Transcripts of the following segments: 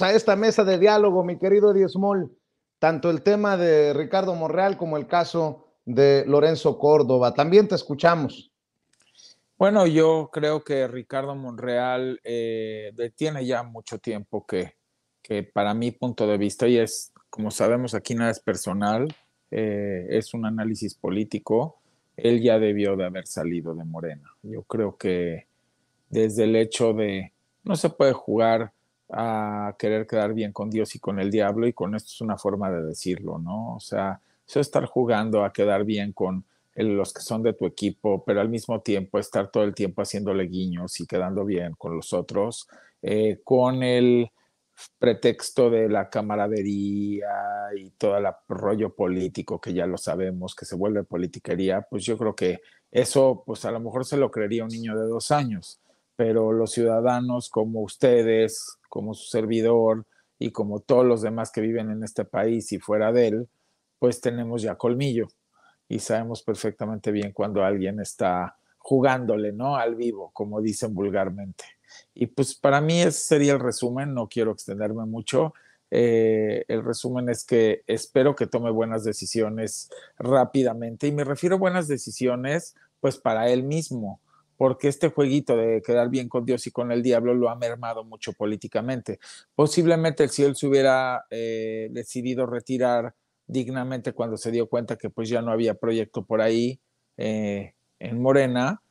a esta mesa de diálogo, mi querido Diezmol, tanto el tema de Ricardo Monreal como el caso de Lorenzo Córdoba. También te escuchamos. Bueno, yo creo que Ricardo Monreal eh, tiene ya mucho tiempo que, que para mi punto de vista, y es, como sabemos, aquí nada es personal, eh, es un análisis político, él ya debió de haber salido de Morena. Yo creo que desde el hecho de no se puede jugar a querer quedar bien con Dios y con el diablo, y con esto es una forma de decirlo, ¿no? O sea, eso estar jugando a quedar bien con los que son de tu equipo, pero al mismo tiempo estar todo el tiempo haciéndole guiños y quedando bien con los otros, eh, con el pretexto de la camaradería y todo el rollo político que ya lo sabemos, que se vuelve politiquería, pues yo creo que eso, pues a lo mejor se lo creería un niño de dos años, pero los ciudadanos como ustedes, como su servidor y como todos los demás que viven en este país y fuera de él, pues tenemos ya colmillo y sabemos perfectamente bien cuando alguien está jugándole, ¿no? Al vivo, como dicen vulgarmente. Y pues para mí ese sería el resumen, no quiero extenderme mucho. Eh, el resumen es que espero que tome buenas decisiones rápidamente y me refiero a buenas decisiones pues para él mismo, porque este jueguito de quedar bien con Dios y con el diablo lo ha mermado mucho políticamente. Posiblemente si él se hubiera eh, decidido retirar dignamente cuando se dio cuenta que pues ya no había proyecto por ahí eh, en Morena,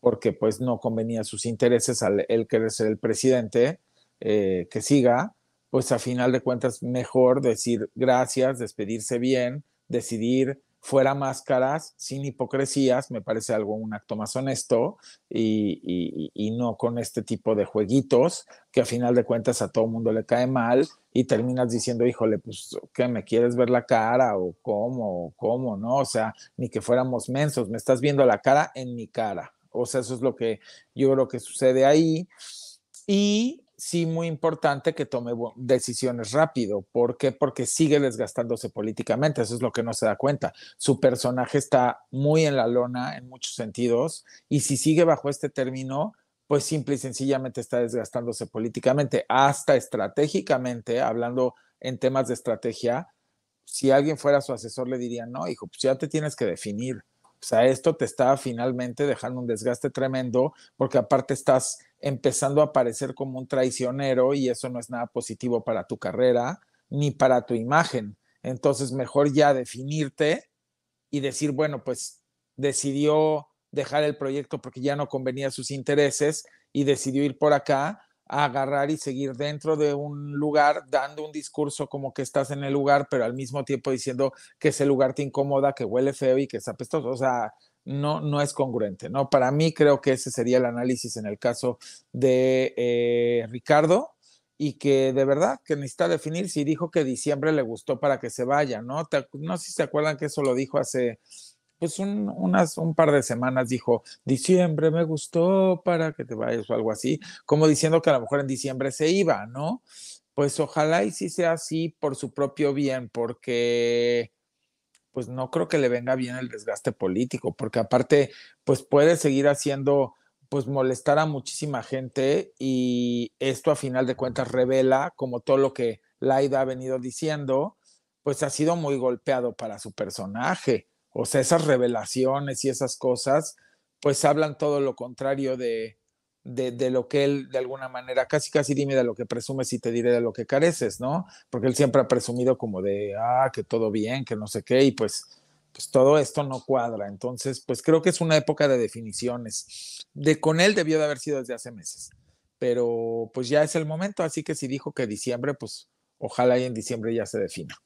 porque pues no convenía sus intereses al querer ser el presidente eh, que siga, pues a final de cuentas mejor decir gracias, despedirse bien, decidir fuera máscaras, sin hipocresías, me parece algo, un acto más honesto y, no con este tipo de jueguitos que a final de cuentas a todo mundo le cae mal y terminas diciendo, híjole, pues, ¿qué me quieres ver la cara o cómo, o cómo, no? O sea, ni que fuéramos mensos, me estás viendo la cara en mi cara. O sea, eso es lo que yo creo que sucede ahí. Y sí muy importante que tome decisiones rápido. ¿Por qué? Porque sigue desgastándose políticamente, eso es lo que no se da cuenta. Su personaje está muy en la lona en muchos sentidos y si sigue bajo este término, pues simple y sencillamente está desgastándose políticamente, hasta estratégicamente, hablando en temas de estrategia, si alguien fuera su asesor le diría, no, hijo, pues ya te tienes que definir. O sea, esto te está finalmente dejando un desgaste tremendo porque aparte estás empezando a aparecer como un traicionero y eso no es nada positivo para tu carrera ni para tu imagen. Entonces, mejor ya definirte y decir, bueno, pues decidió dejar el proyecto porque ya no convenía a sus intereses y decidió ir por acá a agarrar y seguir dentro de un lugar dando un discurso como que estás en el lugar, pero al mismo tiempo diciendo que ese lugar te incomoda, que huele feo y que es apestoso. O sea, no, no es congruente, ¿no? Para mí creo que ese sería el análisis en el caso de eh, Ricardo y que de verdad que necesita definir si dijo que diciembre le gustó para que se vaya, ¿no? no sé si se acuerdan que eso lo dijo hace pues un, unas, un par de semanas dijo, diciembre me gustó para que te vayas o algo así, como diciendo que a lo mejor en diciembre se iba, ¿no? Pues ojalá y sí sea así por su propio bien, porque pues no creo que le venga bien el desgaste político, porque aparte, pues puede seguir haciendo, pues molestar a muchísima gente y esto a final de cuentas revela, como todo lo que Laida ha venido diciendo, pues ha sido muy golpeado para su personaje. O sea, esas revelaciones y esas cosas, pues hablan todo lo contrario de, de, lo que él de alguna manera, casi casi dime de lo que presumes y te diré de lo que careces, ¿no? Porque él siempre ha presumido como de, ah, que todo bien, que no sé qué, y pues, pues todo esto no cuadra. Entonces, pues creo que es una época de definiciones. De con él debió de haber sido desde hace meses, pero pues ya es el momento, así que si dijo que diciembre, pues ojalá y en diciembre ya se defina.